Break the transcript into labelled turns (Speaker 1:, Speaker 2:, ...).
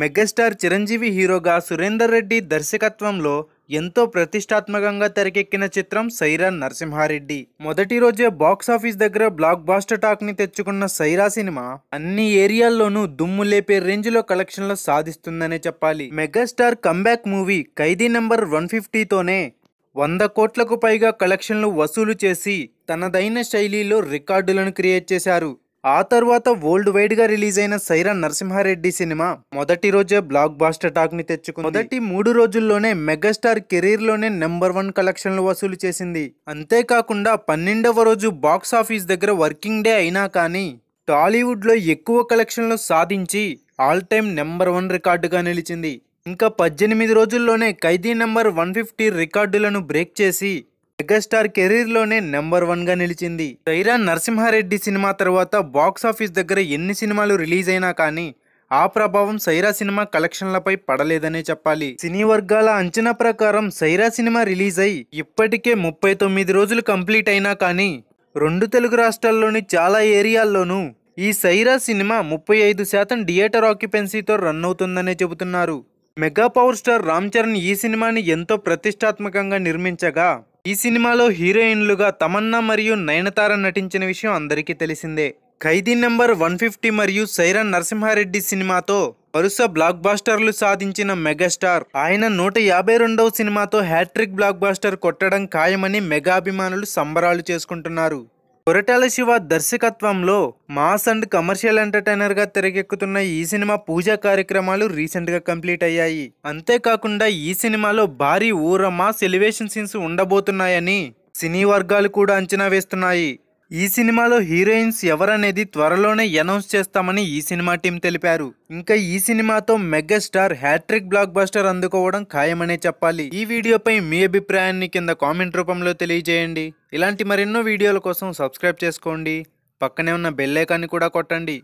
Speaker 1: megastar Chiranjeevi హీరోగా సురేందర్ రెడ్డి దర్శకత్వంలో ఎంతో ప్రతిష్టాత్మకంగా తెరకెక్కిన చిత్రం సైరా నరసింహారెడ్డి మొదటి రోజే బాక్స్ ఆఫీస్ దగ్గర బ్లాక్ బాస్టర్ టాక్ ని తెచ్చుకున్న సైరా సినిమా అన్ని ఏరియాల్లోనూ దుమ్ము లేపే రేంజ్ లో కలెక్షన్లు సాధిస్తుందనే చెప్పాలి megastar comeback movie Khaidi number one ఫిఫ్టీతోనే వంద కోట్లకు పైగా కలెక్షన్లు వసూలు చేసి తనదైన శైలిలో రికార్డులను క్రియేట్ చేశారు ఆ తర్వాత వరల్డ్ వైడ్ గా రిలీజ్ అయిన సైరా నరసింహారెడ్డి సినిమా మొదటి రోజే బ్లాక్ బాస్టర్ టాక్ ని తెచ్చుకుంది మొదటి మూడు రోజుల్లోనే మెగాస్టార్ కెరీర్ లోనే నెంబర్ వన్ కలెక్షన్లు వసూలు చేసింది అంతేకాకుండా పన్నెండవ రోజు బాక్స్ ఆఫీస్ దగ్గర వర్కింగ్ డే అయినా కానీ టాలీవుడ్ లో ఎక్కువ కలెక్షన్లు సాధించి ఆల్ టైమ్ నెంబర్ వన్ రికార్డుగా నిలిచింది ఇంకా పద్దెనిమిది రోజుల్లోనే ఖైదీ నెంబర్ వన్ ఫిఫ్టీ రికార్డులను బ్రేక్ చేసి మెగాస్టార్ కెరీర్ లోనే నెంబర్ వన్ గా నిలిచింది సైరా నరసింహారెడ్డి సినిమా తర్వాత బాక్స్ ఆఫీస్ దగ్గర ఎన్ని సినిమాలు రిలీజ్ అయినా కానీ ఆ ప్రభావం సైరా సినిమా కలెక్షన్లపై పడలేదనే చెప్పాలి సినీ వర్గాల అంచనా ప్రకారం సైరా సినిమా రిలీజ్ అయి ఇప్పటికే ముప్పై తొమ్మిది రోజులు కంప్లీట్ అయినా కానీ రెండు తెలుగు రాష్ట్రాల్లోని చాలా ఏరియాల్లోనూ ఈ సైరా సినిమా ముప్పై ఐదు శాతం థియేటర్ ఆక్యుపెన్సీతో రన్ అవుతుందనే చెబుతున్నారు mega power star Ram Charan ఈ సినిమాని ఎంతో ప్రతిష్టాత్మకంగా నిర్మించగా ఈ సినిమాలో హీరోయిన్లుగా తమన్నా మరియు నయనతార నటించిన విషయం అందరికీ తెలిసిందే ఖైదీ నెంబర్ వన్ ఫిఫ్టీ మరియు సైరన్ నరసింహారెడ్డి సినిమాతో వరుస బ్లాక్ బాస్టర్లు సాధించిన మెగాస్టార్ ఆయన నూట యాభై రెండవ సినిమాతో హ్యాట్రిక్ బ్లాక్ బాస్టర్ కొట్టడం ఖాయమని మెగాభిమానులు సంబరాలు చేసుకుంటున్నారు కొరటాల శివ దర్శకత్వంలో మాస్ అండ్ కమర్షియల్ ఎంటర్టైనర్గా తెరకెక్కుతున్న ఈ సినిమా పూజా కార్యక్రమాలు రీసెంట్గా కంప్లీట్ అయ్యాయి అంతేకాకుండా ఈ సినిమాలో భారీ ఊర మాస్ ఎలివేషన్ సీన్స్ ఉండబోతున్నాయని సినీ వర్గాలు కూడా అంచనా వేస్తున్నాయి ఈ సినిమాలో హీరోయిన్స్ ఎవరనేది త్వరలోనే అనౌన్స్ చేస్తామని ఈ సినిమా టీం తెలిపారు ఇంకా ఈ సినిమాతో మెగాస్టార్ హ్యాట్రిక్ బ్లాక్ బస్టర్ అందుకోవడం ఖాయమనే చెప్పాలి ఈ వీడియోపై మీ అభిప్రాయాన్ని కింద కామెంట్ రూపంలో తెలియజేయండి ఇలాంటి మరెన్నో వీడియోల కోసం సబ్స్క్రైబ్ చేసుకోండి పక్కనే ఉన్న బెల్లైకాన్ని కూడా కొట్టండి